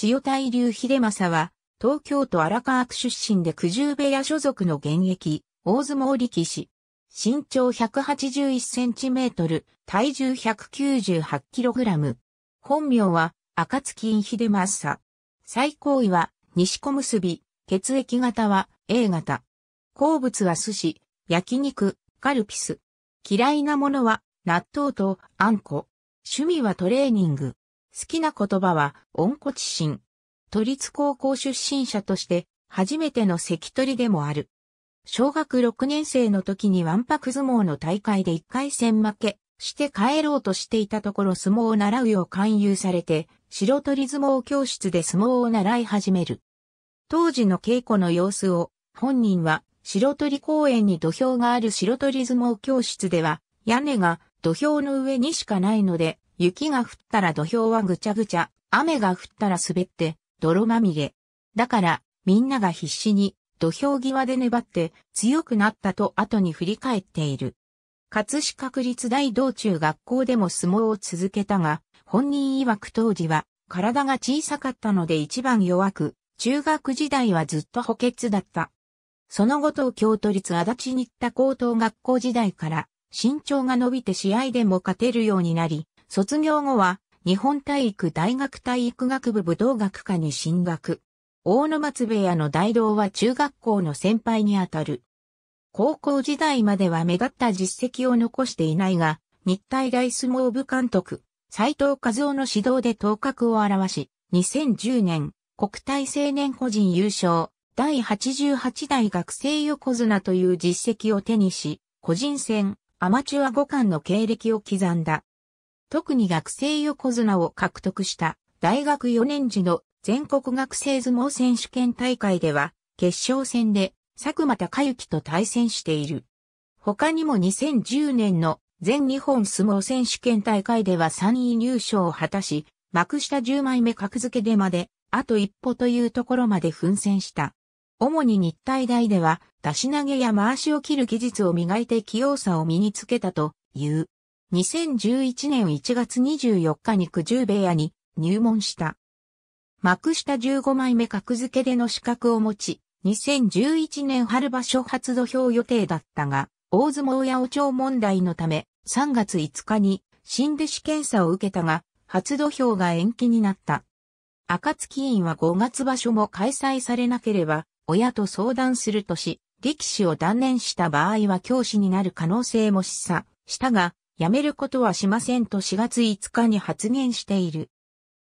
千代大龍秀政は、東京都荒川区出身で九十部屋所属の現役、大相撲力士。身長181センチメートル、体重198キログラム。本名は、赤月秀政。最高位は、西小結び、血液型は A 型。好物は寿司、焼肉、カルピス。嫌いなものは、納豆とあんこ。趣味はトレーニング。好きな言葉は、温故知新。都立高校出身者として、初めての関取でもある。小学6年生の時にワンパク相撲の大会で1回戦負け、して帰ろうとしていたところ相撲を習うよう勧誘されて、白鳥相撲教室で相撲を習い始める。当時の稽古の様子を、本人は、白鳥公園に土俵がある白鳥相撲教室では、屋根が土俵の上にしかないので、雪が降ったら土俵はぐちゃぐちゃ、雨が降ったら滑って、泥まみれ。だから、みんなが必死に、土俵際で粘って、強くなったと後に振り返っている。葛飾区立大道中学校でも相撲を続けたが、本人曰く当時は、体が小さかったので一番弱く、中学時代はずっと補欠だった。その後東京都立足立った高等学校時代から、身長が伸びて試合でも勝てるようになり、卒業後は、日本体育大学体育学部武道学科に進学。大野松部屋の大道は中学校の先輩にあたる。高校時代までは目立った実績を残していないが、日体大相撲部監督、斎藤和夫の指導で頭角を現し、2010年、国体青年個人優勝、第88代学生横綱という実績を手にし、個人戦、アマチュア5冠の経歴を刻んだ。特に学生横綱を獲得した大学4年時の全国学生相撲選手権大会では決勝戦で佐久間隆之と対戦している。他にも2010年の全日本相撲選手権大会では3位入賞を果たし、幕下10枚目格付けでまで、あと一歩というところまで奮戦した。主に日体大では、出し投げや回しを切る技術を磨いて器用さを身につけたという。2011年1月24日に九十部屋に入門した。幕下15枚目格付けでの資格を持ち、2011年春場所初土俵予定だったが、大相撲八お長問題のため、3月5日に新弟子検査を受けたが、初土俵が延期になった。暁院は5月場所も開催されなければ、親と相談するとし、力士を断念した場合は教師になる可能性も示唆したが、やめることはしませんと4月5日に発言している。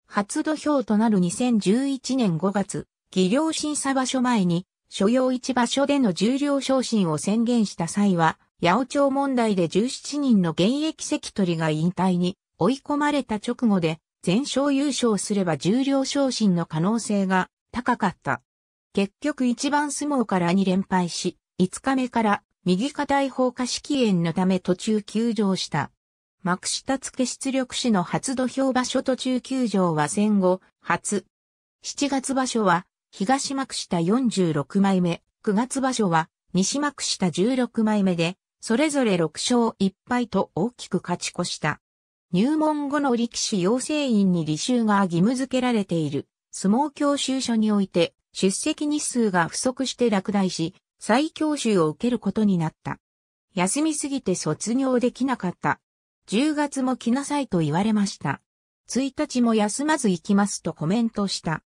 初土俵となる2011年5月、技量審査場所前に、所要一場所での重量昇進を宣言した際は、八百町問題で17人の現役関取が引退に追い込まれた直後で、全勝優勝すれば重量昇進の可能性が高かった。結局一番相撲から2連敗し、5日目から右下大放火式炎のため途中休場した。幕下付出力士の初土俵場所途中休場は戦後、初。7月場所は、東幕下46枚目、9月場所は、西幕下16枚目で、それぞれ6勝1敗と大きく勝ち越した。入門後の力士養成員に履修が義務付けられている、相撲教習所において、出席日数が不足して落第し、再教習を受けることになった。休みすぎて卒業できなかった。10月も来なさいと言われました。1日も休まず行きますとコメントした。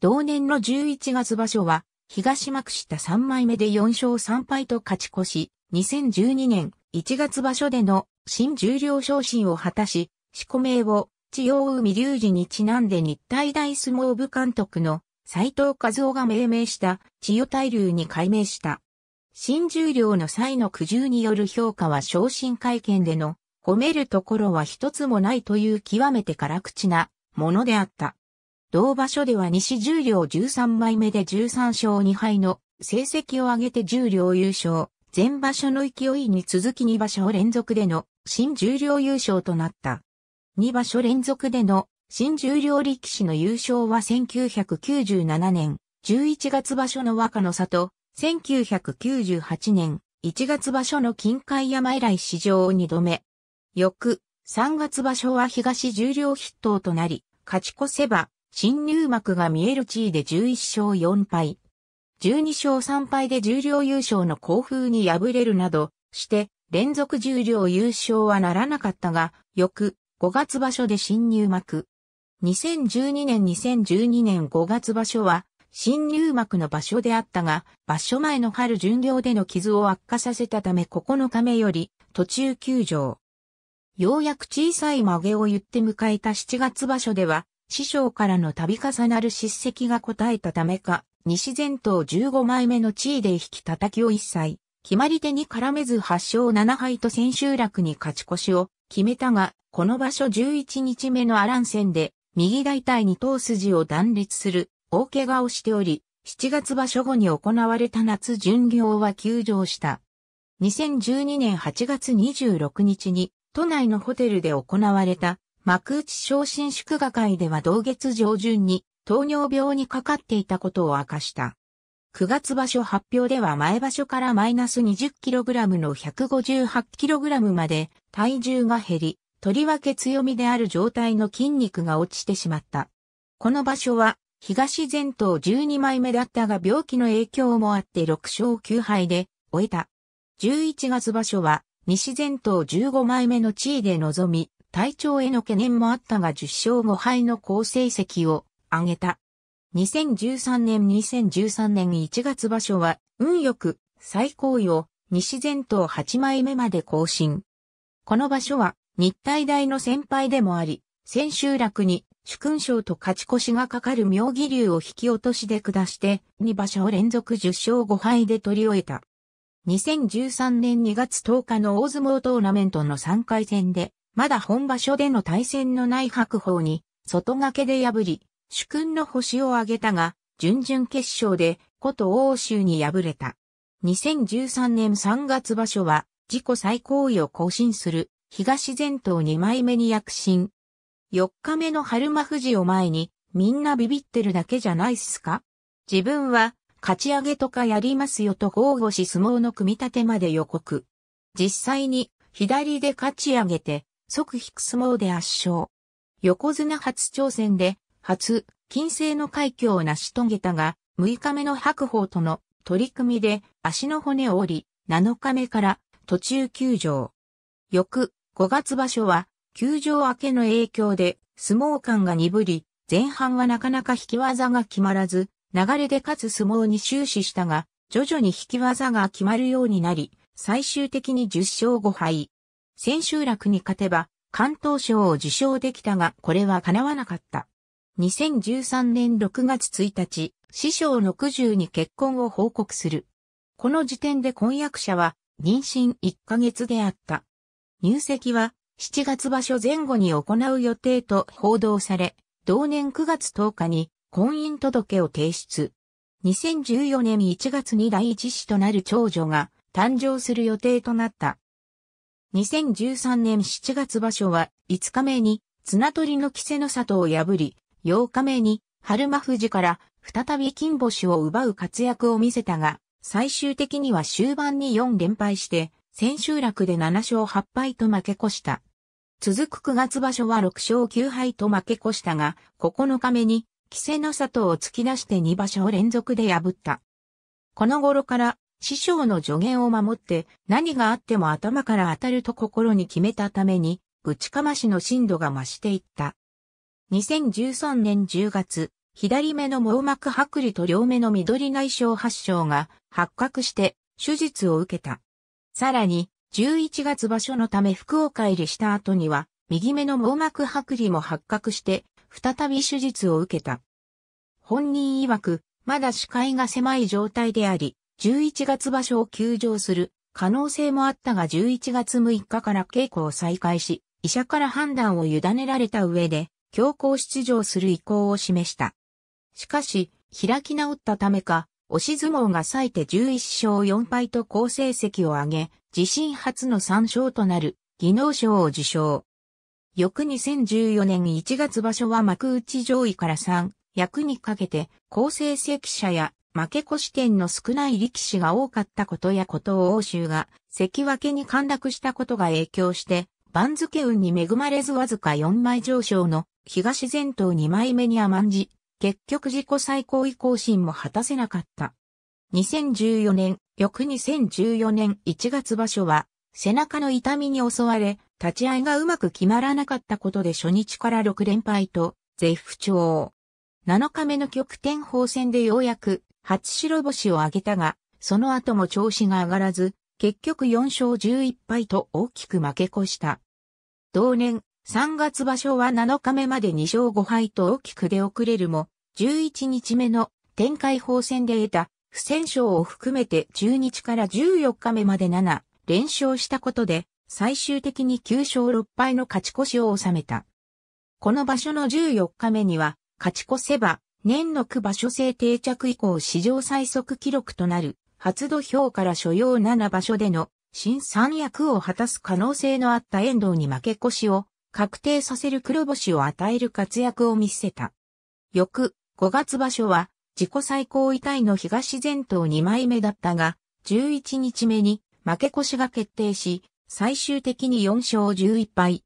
同年の11月場所は、東幕下3枚目で4勝3敗と勝ち越し、2012年1月場所での新十両昇進を果たし、四個名を、千代海隆二にちなんで日体大相撲部監督の斎藤和夫が命名した千代大流に改名した。新十両の際の苦渋による評価は昇進会見での褒めるところは一つもないという極めて辛口なものであった。同場所では西十両13枚目で13勝2敗の成績を上げて十両優勝。前場所の勢いに続き2場所連続での新十両優勝となった。2場所連続での新十両力士の優勝は1997年11月場所の若の里、1998年1月場所の金海山以来史上2度目。翌3月場所は東十両筆頭となり、勝ち越せば新入幕が見える地位で11勝4敗。12勝3敗で十両優勝の興風に敗れるなどして連続十両優勝はならなかったが、翌5月場所で新入幕。2012年2012年5月場所は、新入幕の場所であったが、場所前の春巡業での傷を悪化させたため9日目より途中休場。ようやく小さい曲げを言って迎えた7月場所では、師匠からの度重なる叱責が応えたためか、西前頭15枚目の地位で引き叩きを一切、決まり手に絡めず8勝7敗と千秋楽に勝ち越しを決めたが、この場所11日目のアラン戦で右大腿二頭筋を断裂する大怪我をしており、7月場所後に行われた夏巡業は休場した。2012年8月26日に都内のホテルで行われた幕内昇進祝賀会では同月上旬に糖尿病にかかっていたことを明かした。9月場所発表では前場所からマイナス 20kg の 158kg まで体重が減り、とりわけ強みである状態の筋肉が落ちてしまった。この場所は、東前頭12枚目だったが病気の影響もあって6勝9敗で終えた。11月場所は、西前頭15枚目の地位で臨み、体調への懸念もあったが10勝5敗の好成績を上げた。2013年2013年1月場所は、運よく最高位を西前頭8枚目まで更新。この場所は日体大の先輩でもあり、千秋楽に主勲賞と勝ち越しがかかる妙義龍を引き落としで下して、2場所連続10勝5敗で取り終えた。2013年2月10日の大相撲トーナメントの3回戦で、まだ本場所での対戦のない白鵬に、外掛けで破り、主君の星を挙げたが、準々決勝で、こと欧州に敗れた。2013年3月場所は、自己最高位を更新する東前頭2枚目に躍進。4日目の春間富士を前に、みんなビビってるだけじゃないっすか自分は、勝ち上げとかやりますよと豪語し相撲の組み立てまで予告。実際に、左で勝ち上げて、即引く相撲で圧勝。横綱初挑戦で、初、金星の快挙を成し遂げたが、6日目の白鵬との取り組みで足の骨を折り、7日目から途中休場。翌5月場所は、休場明けの影響で、相撲感が鈍り、前半はなかなか引き技が決まらず、流れで勝つ相撲に終始したが、徐々に引き技が決まるようになり、最終的に10勝5敗。千秋楽に勝てば、関東賞を受賞できたが、これは叶わなかった。2013年6月1日、師匠60十に結婚を報告する。この時点で婚約者は、妊娠1ヶ月であった。入籍は7月場所前後に行う予定と報道され、同年9月10日に婚姻届を提出。2014年1月に第一子となる長女が誕生する予定となった。2013年7月場所は5日目に綱取りの稀勢の里を破り、8日目に春馬富士から再び金星を奪う活躍を見せたが、最終的には終盤に4連敗して千秋楽で7勝8敗と負け越した。続く9月場所は6勝9敗と負け越したが、9日目に、稀勢の里を突き出して2場所連続で破った。この頃から、師匠の助言を守って、何があっても頭から当たると心に決めたために、ぶちかましの深度が増していった。2013年10月、左目の網膜剥離と両目の緑内障発症が発覚して手術を受けた。さらに、11月場所のため福岡入りした後には、右目の網膜剥離も発覚して、再び手術を受けた。本人曰く、まだ視界が狭い状態であり、11月場所を休場する可能性もあったが11月6日から稽古を再開し、医者から判断を委ねられた上で、強行出場する意向を示した。しかし、開き直ったためか、押し相撲が割いて11勝4敗と好成績を上げ、自身初の3勝となる技能賞を受賞。翌2014年1月場所は幕内上位から3役にかけて、好成績者や負け越し点の少ない力士が多かったことやことを欧州が関脇に陥落したことが影響して、番付運に恵まれずわずか4枚上昇の東前頭2枚目に甘んじ、結局自己最高位更新も果たせなかった。2014年、翌2014年1月場所は、背中の痛みに襲われ、立ち合いがうまく決まらなかったことで初日から6連敗と、絶不調。7日目の極点法戦でようやく、初白星を挙げたが、その後も調子が上がらず、結局4勝11敗と大きく負け越した。同年、3月場所は7日目まで2勝5敗と大きく出遅れるも、11日目の展開砲戦で得た不戦勝を含めて中日から14日目まで7連勝したことで最終的に9勝6敗の勝ち越しを収めた。この場所の14日目には勝ち越せば年の区場所制定着以降史上最速記録となる初土俵から所要7場所での新三役を果たす可能性のあった遠藤に負け越しを確定させる黒星を与える活躍を見せた。翌5月場所は自己最高位タイの東前頭2枚目だったが、11日目に負け越しが決定し、最終的に4勝11敗。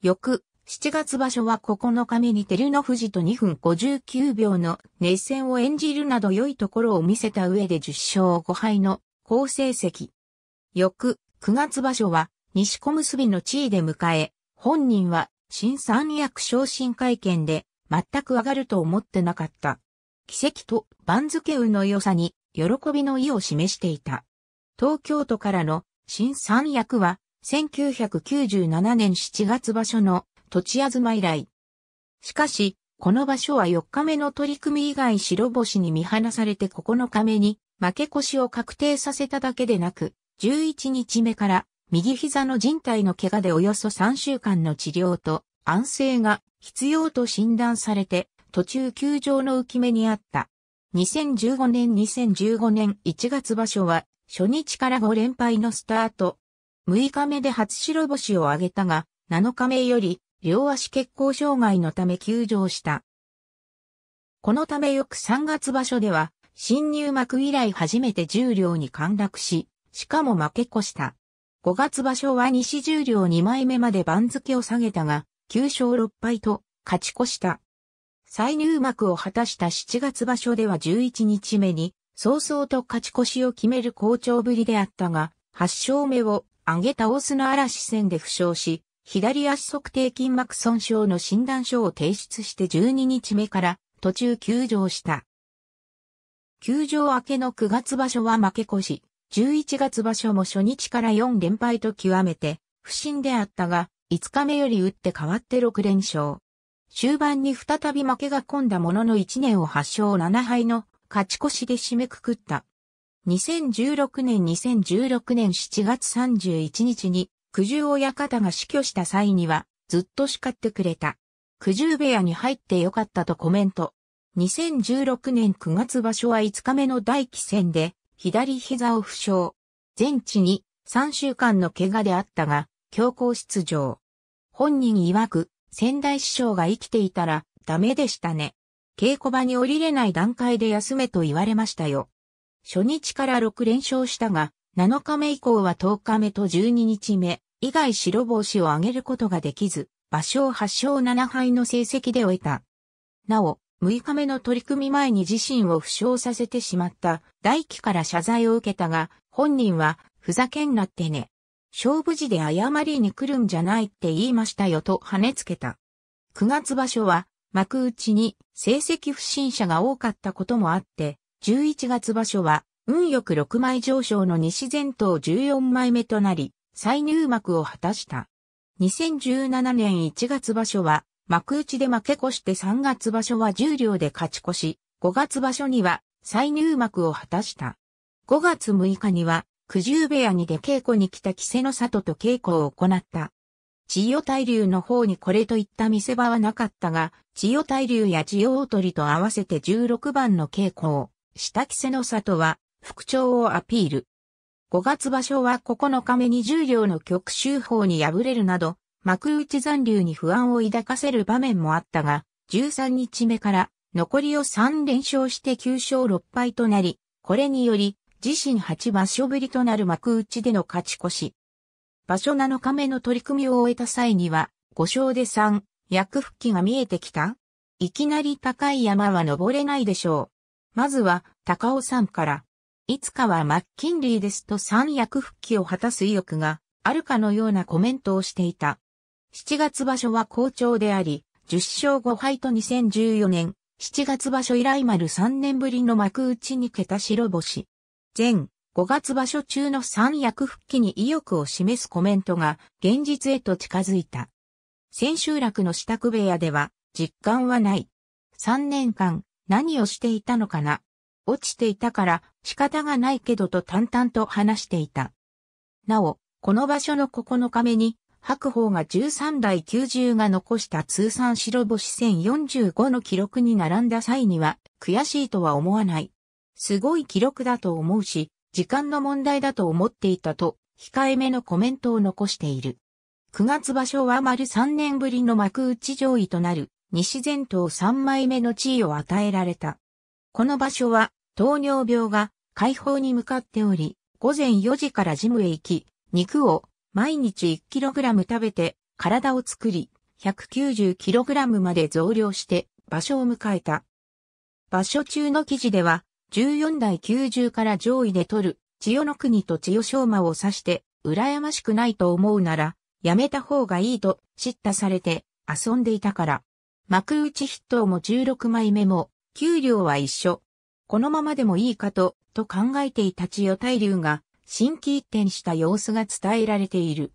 翌、7月場所は9日目に照ノ富士と2分59秒の熱戦を演じるなど良いところを見せた上で10勝5敗の好成績。翌、9月場所は西小結の地位で迎え、本人は新三役昇進会見で全く上がると思ってなかった。奇跡と番付運の良さに喜びの意を示していた。東京都からの新三役は1997年7月場所の土地あずま以来。しかし、この場所は4日目の取り組み以外白星に見放されて9日目に負け越しを確定させただけでなく、11日目から右膝の人体の怪我でおよそ3週間の治療と安静が必要と診断されて、途中球場の浮き目にあった。2015年2015年1月場所は、初日から5連敗のスタート。6日目で初白星を挙げたが、7日目より、両足血行障害のため休場した。このため翌3月場所では、新入幕以来初めて重量に陥落し、しかも負け越した。5月場所は西重量2枚目まで番付を下げたが、9勝6敗と勝ち越した。再入幕を果たした7月場所では11日目に、早々と勝ち越しを決める好調ぶりであったが、8勝目を挙げたす。の嵐戦で負傷し、左足測定筋膜損傷の診断書を提出して12日目から途中休場した。休場明けの9月場所は負け越し、11月場所も初日から4連敗と極めて不審であったが、5日目より打って変わって6連勝。終盤に再び負けが込んだものの1年を8勝7敗の勝ち越しで締めくくった。2016年2016年7月31日に九十親方が死去した際にはずっと叱ってくれた。九十部屋に入ってよかったとコメント。2016年9月場所は5日目の大気戦で左膝を負傷。全治に3週間の怪我であったが、強行出場。本人曰く、仙台師匠が生きていたら、ダメでしたね。稽古場に降りれない段階で休めと言われましたよ。初日から6連勝したが、7日目以降は10日目と12日目、以外白星を挙げることができず、場所を8勝7敗の成績で終えた。なお、6日目の取り組み前に自身を負傷させてしまった大輝から謝罪を受けたが、本人は、ふざけんなってね、勝負時で謝りに来るんじゃないって言いましたよと跳ねつけた。9月場所は幕内に成績不審者が多かったこともあって、11月場所は運よく6枚上昇の西前頭14枚目となり、再入幕を果たした。2017年1月場所は幕内で負け越して3月場所は10両で勝ち越し、5月場所には再入幕を果たした。5月6日には九十部屋に出稽古に来た稀勢の里と稽古を行った。千代大流の方にこれといった見せ場はなかったが、千代大流や千代大鳥と合わせて16番の稽古を、した稀勢の里は、副長をアピール。5月場所は9日目に十両の極周法に敗れるなど、幕内残留に不安を抱かせる場面もあったが、13日目から残りを3連勝して9勝6敗となり、これにより自身8場所ぶりとなる幕内での勝ち越し。場所7日目の取り組みを終えた際には、5勝で3、役復帰が見えてきたいきなり高い山は登れないでしょう。まずは、高尾山から。いつかはマッキンリーですと三役復帰を果たす意欲があるかのようなコメントをしていた。7月場所は好調であり、10勝5敗と2014年、7月場所以来丸3年ぶりの幕内に桁白星。前、5月場所中の三役復帰に意欲を示すコメントが現実へと近づいた。千秋楽の支度部屋では実感はない。3年間何をしていたのかな。落ちていたから仕方がないけどと淡々と話していた。なお、この場所の9日目に白鵬が13代90が残した通算白星1045の記録に並んだ際には悔しいとは思わない。すごい記録だと思うし、時間の問題だと思っていたと、控えめのコメントを残している。9月場所は丸3年ぶりの幕内上位となる、西前頭3枚目の地位を与えられた。この場所は、糖尿病が解放に向かっており、午前4時からジムへ行き、肉を毎日 1kg 食べて体を作り、190kg まで増量して場所を迎えた。場所中の記事では、14代90から上位で取る、千代の国と千代昌馬を指して、羨ましくないと思うなら、やめた方がいいと、叱咤されて、遊んでいたから。幕内筆頭も16枚目も、給料は一緒。このままでもいいかと、と考えていた千代大龍が、新規一転した様子が伝えられている。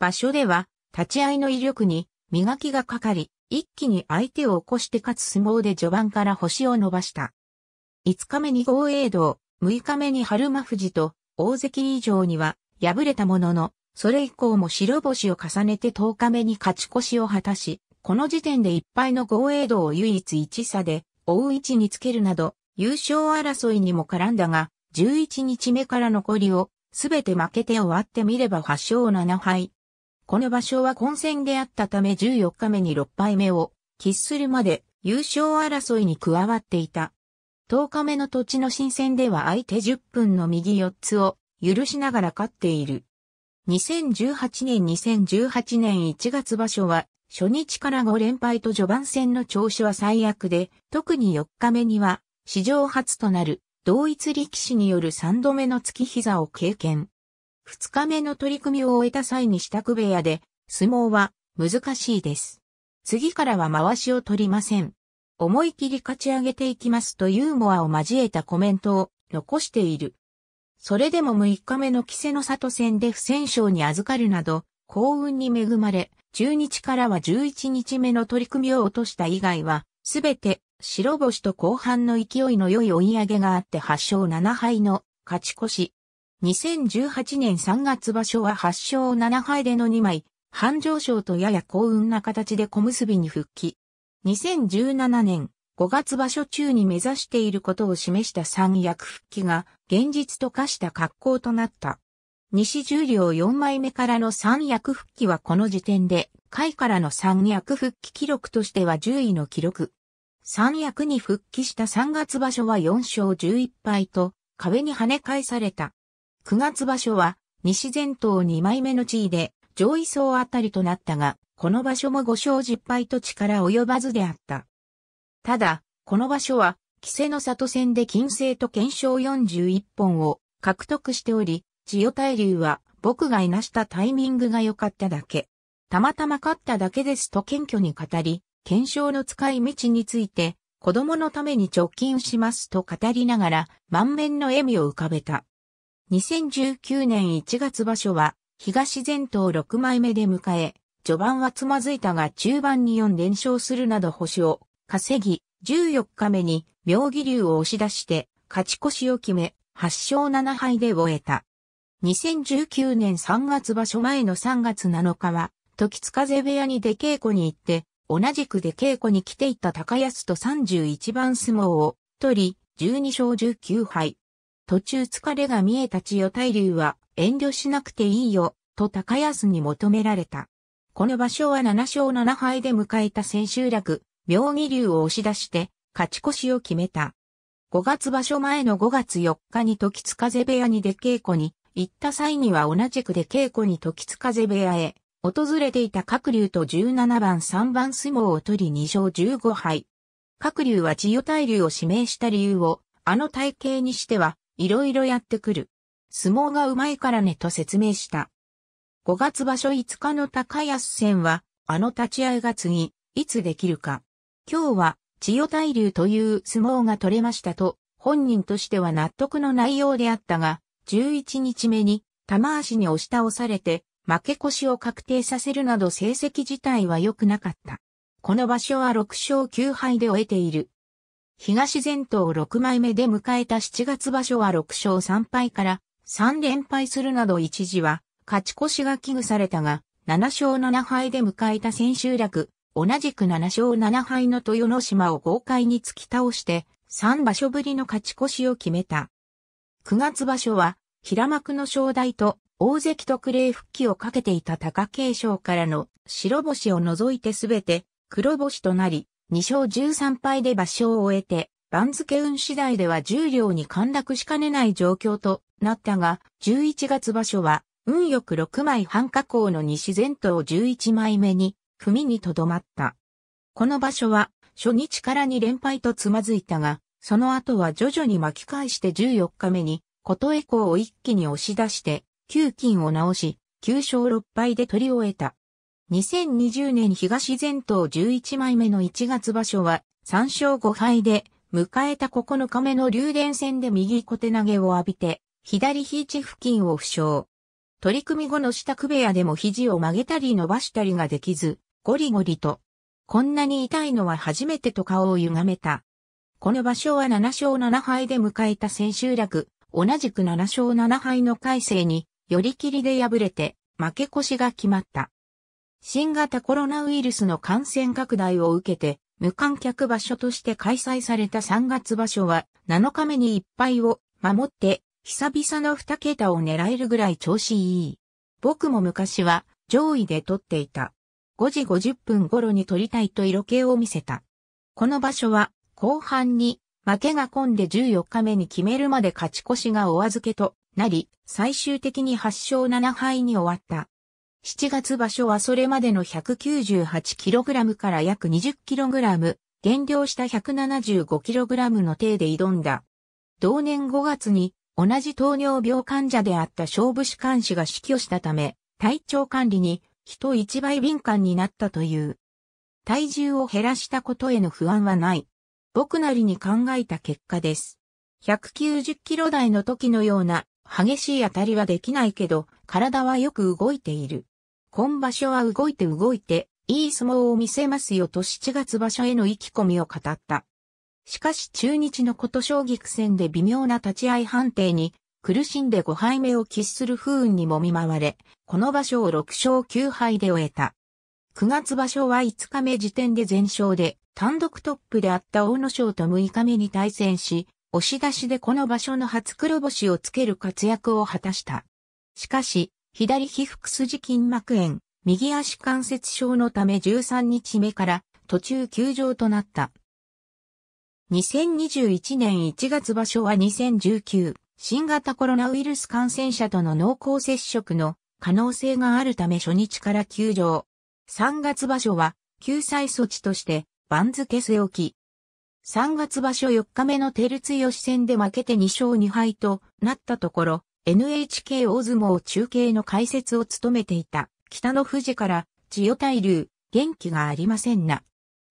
場所では、立ち合いの威力に、磨きがかかり、一気に相手を起こして勝つ相撲で序盤から星を伸ばした。5日目に豪栄道、6日目に春間富士と、大関以上には敗れたものの、それ以降も白星を重ねて10日目に勝ち越しを果たし、この時点でいっぱいの豪栄道を唯一1差で、追う位置につけるなど、優勝争いにも絡んだが、11日目から残りを、すべて負けて終わってみれば8勝7敗。この場所は混戦であったため14日目に6敗目を、喫するまで優勝争いに加わっていた。10日目の土地の新戦では相手10分の右4つを許しながら勝っている。2018年2018年1月場所は初日から5連敗と序盤戦の調子は最悪で、特に4日目には史上初となる同一力士による3度目の月膝を経験。2日目の取り組みを終えた際に支度部屋で相撲は難しいです。次からは回しを取りません。思い切り勝ち上げていきますとユーモアを交えたコメントを残している。それでも6日目の稀勢の里戦で不戦勝に預かるなど、幸運に恵まれ、中日からは11日目の取り組みを落とした以外は、すべて白星と後半の勢いの良い追い上げがあって8勝7敗の勝ち越し。2018年3月場所は8勝7敗での2枚、半上昇とやや幸運な形で小結に復帰。2017年5月場所中に目指していることを示した三役復帰が現実と化した格好となった。西十両4枚目からの三役復帰はこの時点で、下位からの三役復帰記録としては10位の記録。三役に復帰した3月場所は4勝11敗と壁に跳ね返された。9月場所は西前頭2枚目の地位で上位層あたりとなったが、この場所も五勝十敗と力及ばずであった。ただ、この場所は、稀勢の里戦で金星と検証41本を獲得しており、千代大龍は僕がいなしたタイミングが良かっただけ。たまたま勝っただけですと謙虚に語り、検証の使い道について、子供のために直近しますと語りながら、満面の笑みを浮かべた。2019年1月場所は、東前頭6枚目で迎え、序盤はつまずいたが中盤に4連勝するなど星を稼ぎ、14日目に妙義龍を押し出して勝ち越しを決め、8勝7敗で終えた。2019年3月場所前の3月7日は、時津風部屋に出稽古に行って、同じく出稽古に来ていた高安と31番相撲を取り、12勝19敗。途中疲れが見えた千代大龍は、遠慮しなくていいよ、と高安に求められた。この場所は7勝7敗で迎えた千秋楽、妙義龍を押し出して、勝ち越しを決めた。5月場所前の5月4日に時津風部屋に出稽古に行った際には同じくで稽古に時津風部屋へ訪れていた各竜と17番3番相撲を取り2勝15敗。各竜は千代大竜を指名した理由を、あの体型にしては、いろいろやってくる。相撲が上手いからねと説明した。5月場所5日の高安戦は、あの立ち合いが次、いつできるか。今日は、千代大龍という相撲が取れましたと、本人としては納得の内容であったが、11日目に、玉足に押し倒されて、負け越しを確定させるなど成績自体は良くなかった。この場所は6勝9敗で終えている。東前頭6枚目で迎えた7月場所は6勝3敗から3連敗するなど一時は勝ち越しが危惧されたが、7勝7敗で迎えた千秋楽、同じく7勝7敗の豊ノ島を豪快に突き倒して、3場所ぶりの勝ち越しを決めた。9月場所は、平幕の正代と大関特例復帰をかけていた貴景勝からの白星を除いてすべて黒星となり、2勝13敗で場所を終えて、番付運次第では十両に陥落しかねない状況となったが、11月場所は運よく6枚半加工の西前頭11枚目に、組にとどまった。この場所は、初日から2連敗とつまずいたが、その後は徐々に巻き返して14日目に、琴恵光を一気に押し出して、9金を直し、9勝6敗で取り終えた。2020年東前頭11枚目の1月場所は、3勝5敗で、迎えた9日目の竜電戦で右小手投げを浴びて、左ヒーチ付近を負傷。取り組み後の支度部屋でも肘を曲げたり伸ばしたりができず、ゴリゴリと、こんなに痛いのは初めてと顔を歪めた。この場所は7勝7敗で迎えた千秋楽、同じく7勝7敗の改正に、寄り切りで敗れて、負け越しが決まった。新型コロナウイルスの感染拡大を受けて、無観客場所として開催された3月場所は、7日目に1敗を守って久々の二桁を狙えるぐらい調子いい。僕も昔は上位で撮っていた。5時50分頃に撮りたいと色気を見せた。この場所は後半に負けが込んで14日目に決めるまで勝ち越しがお預けとなり、最終的に8勝7敗に終わった。7月場所はそれまでの 198kg から約 20kg、減量した 175kg の体で挑んだ。同年5月に同じ糖尿病患者であった勝負士官士が死去したため、体調管理に人一倍敏感になったという。体重を減らしたことへの不安はない。僕なりに考えた結果です。190キロ台の時のような激しい当たりはできないけど、体はよく動いている。今場所は動いて動いて、いい相撲を見せますよと7月場所への意気込みを語った。しかし中日のこと将棋苦戦で微妙な立ち合い判定に苦しんで5敗目を喫する不運にも見舞われ、この場所を6勝9敗で終えた。9月場所は5日目時点で全勝で、単独トップであった大野将と6日目に対戦し、押し出しでこの場所の初黒星をつける活躍を果たした。しかし、左皮腹筋筋膜炎、右足関節症のため13日目から途中休場となった。2021年1月場所は2019、新型コロナウイルス感染者との濃厚接触の可能性があるため初日から休場。3月場所は救済措置として番付据え置き。3月場所4日目の照強戦で負けて2勝2敗となったところ、NHK 大相撲中継の解説を務めていた北の富士から千代大龍、元気がありませんな。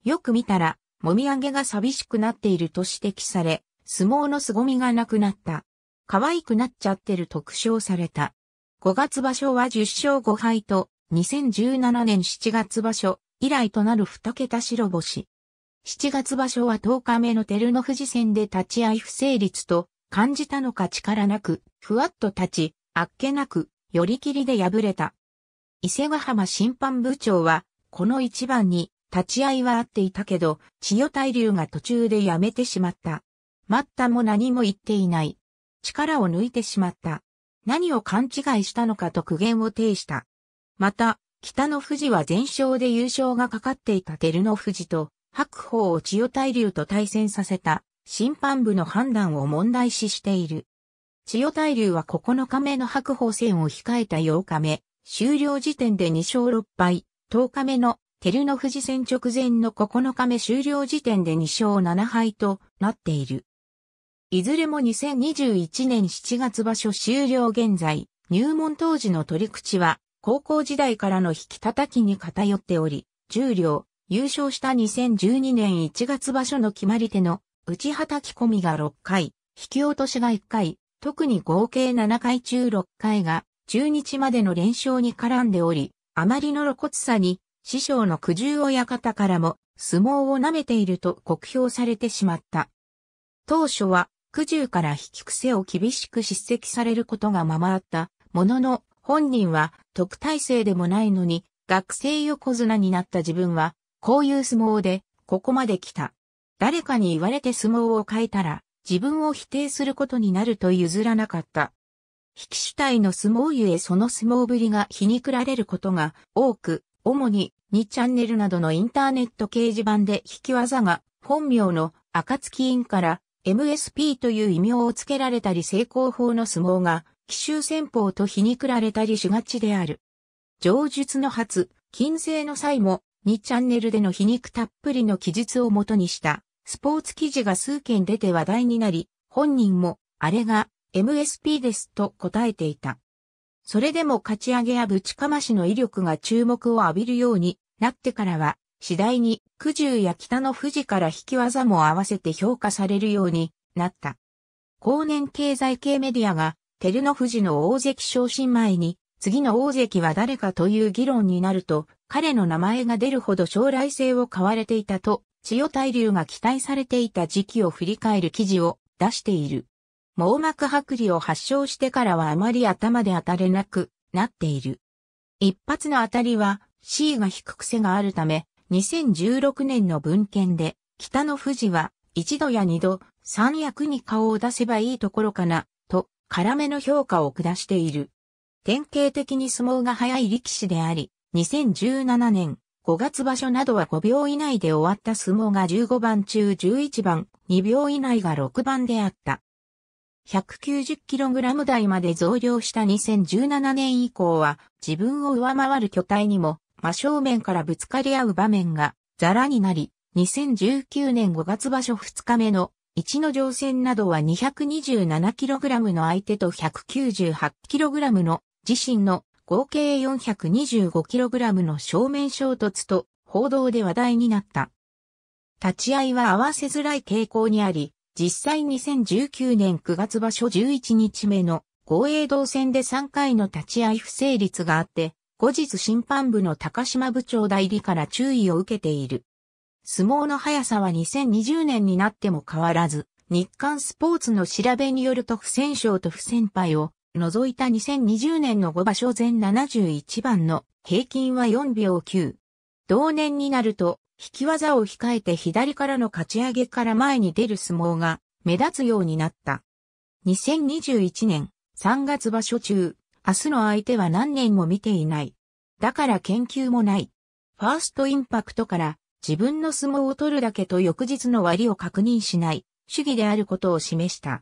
よく見たらもみあげが寂しくなっていると指摘され、相撲の凄みがなくなった。可愛くなっちゃってる特賞された。5月場所は10勝5敗と、2017年7月場所以来となる2桁白星。7月場所は10日目の照ノ富士戦で立ち合い不成立と感じたのか力なく、ふわっと立ち、あっけなく、寄り切りで敗れた。伊勢ヶ浜審判部長は、この一番に立ち合いは合っていたけど、千代大龍が途中でやめてしまった。待ったも何も言っていない。力を抜いてしまった。何を勘違いしたのかと苦言を呈した。また、北の富士は全勝で優勝がかかっていた照ノ富士と、白鵬を千代大龍と対戦させた、審判部の判断を問題視している。千代大龍は9日目の白鵬戦を控えた8日目、終了時点で2勝6敗、10日目の照ノ富士戦直前の9日目終了時点で2勝7敗となっている。いずれも2021年7月場所終了現在、入門当時の取り口は、高校時代からの引き叩きに偏っており、重量、優勝した2012年1月場所の決まり手の、内叩き込みが6回、引き落としが1回、特に合計7回中6回が、中日までの連勝に絡んでおり、あまりの露骨さに、師匠の九十親方からも相撲を舐めていると酷評されてしまった。当初は九十から引き癖を厳しく叱責されることがままあった。ものの、本人は特待生でもないのに学生横綱になった自分はこういう相撲でここまで来た。誰かに言われて相撲を変えたら自分を否定することになると譲らなかった。引き主体の相撲ゆえその相撲ぶりが皮肉られることが多く、主に2チャンネルなどのインターネット掲示板で引き技が本名の暁院から MSP という異名を付けられたり成功法の相撲が奇襲戦法と皮肉られたりしがちである。上述の初、金星の際も2チャンネルでの皮肉たっぷりの記述をもとにしたスポーツ記事が数件出て話題になり、本人もあれが MSP ですと答えていた。それでも勝ち上げやぶちかましの威力が注目を浴びるようになってからは、次第に九十や北の富士から引き技も合わせて評価されるようになった。後年経済系メディアが、照ノ富士の大関昇進前に、次の大関は誰かという議論になると、彼の名前が出るほど将来性を買われていたと、千代大龍が期待されていた時期を振り返る記事を出している。網膜剥離を発症してからはあまり頭で当たれなくなっている。一発の当たりは C が低く癖があるため、2016年の文献で、北の富士は一度や二度、三役に顔を出せばいいところかな、と、辛めの評価を下している。典型的に相撲が早い力士であり、2017年5月場所などは5秒以内で終わった相撲が15番中11番、2秒以内が6番であった。190kg 台まで増量した2017年以降は自分を上回る巨体にも真正面からぶつかり合う場面がザラになり、2019年5月場所2日目の一の乗船などは 227kg の相手と 198kg の自身の合計 425kg の正面衝突と報道で話題になった。立ち合いは合わせづらい傾向にあり、実際2019年9月場所11日目の合営道戦で3回の立ち合い不成立があって、後日審判部の高島部長代理から注意を受けている。相撲の速さは2020年になっても変わらず、日刊スポーツの調べによると不戦勝と不戦敗を除いた2020年の5場所全71番の平均は4秒9。同年になると引き技を控えて左からのかち上げから前に出る相撲が目立つようになった。2021年3月場所中、明日の相手は何年も見ていない。だから研究もない。ファーストインパクトから自分の相撲を取るだけと翌日の割を確認しない主義であることを示した。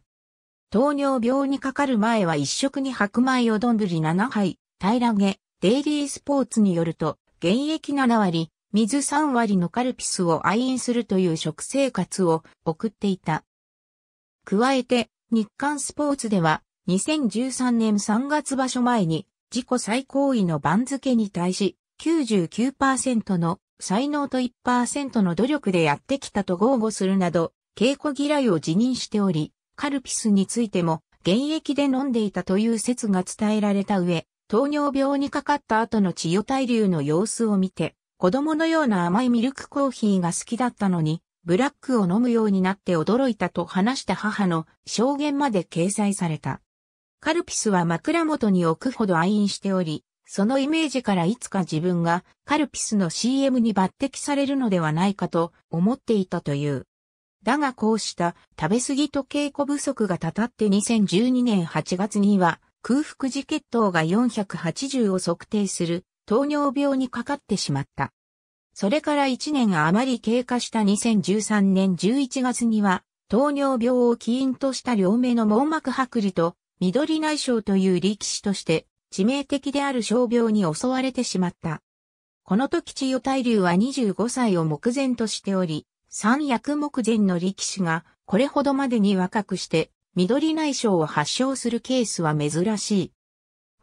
糖尿病にかかる前は一食に白米を丼7杯、平らげ、デイリースポーツによると、現役7割、水3割のカルピスを愛飲するという食生活を送っていた。加えて、日刊スポーツでは、2013年3月場所前に、自己最高位の番付に対し、99%の才能と1%の努力でやってきたと豪語するなど、稽古嫌いを辞任しており、カルピスについても、現役で飲んでいたという説が伝えられた上、糖尿病にかかった後の治癒対流の様子を見て、子供のような甘いミルクコーヒーが好きだったのに、ブラックを飲むようになって驚いたと話した母の証言まで掲載された。カルピスは枕元に置くほど愛飲しており、そのイメージからいつか自分がカルピスの CM に抜擢されるのではないかと思っていたという。だがこうした食べ過ぎと稽古不足がたたって2012年8月には空腹時血糖が480を測定する糖尿病にかかってしまった。それから1年余り経過した2013年11月には、糖尿病を起因とした両目の網膜剥離と緑内障という力士として致命的である傷病に襲われてしまった。この時千代大龍は25歳を目前としており、三役目前の力士がこれほどまでに若くして緑内障を発症するケースは珍しい。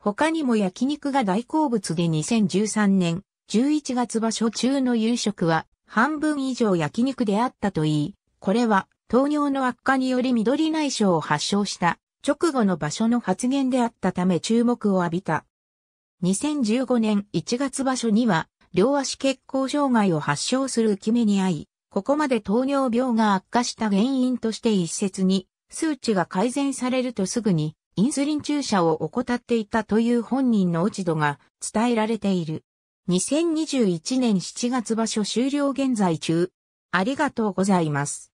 他にも焼肉が大好物で2013年11月場所中の夕食は半分以上焼肉であったといい、これは糖尿の悪化により緑内障を発症した直後の場所の発言であったため注目を浴びた。2015年1月場所には両足血行障害を発症する決きに遭い、ここまで糖尿病が悪化した原因として一説に数値が改善されるとすぐにインスリン注射を怠っていたという本人の落ち度が伝えられている。2021年7月場所終了現在中。ありがとうございます。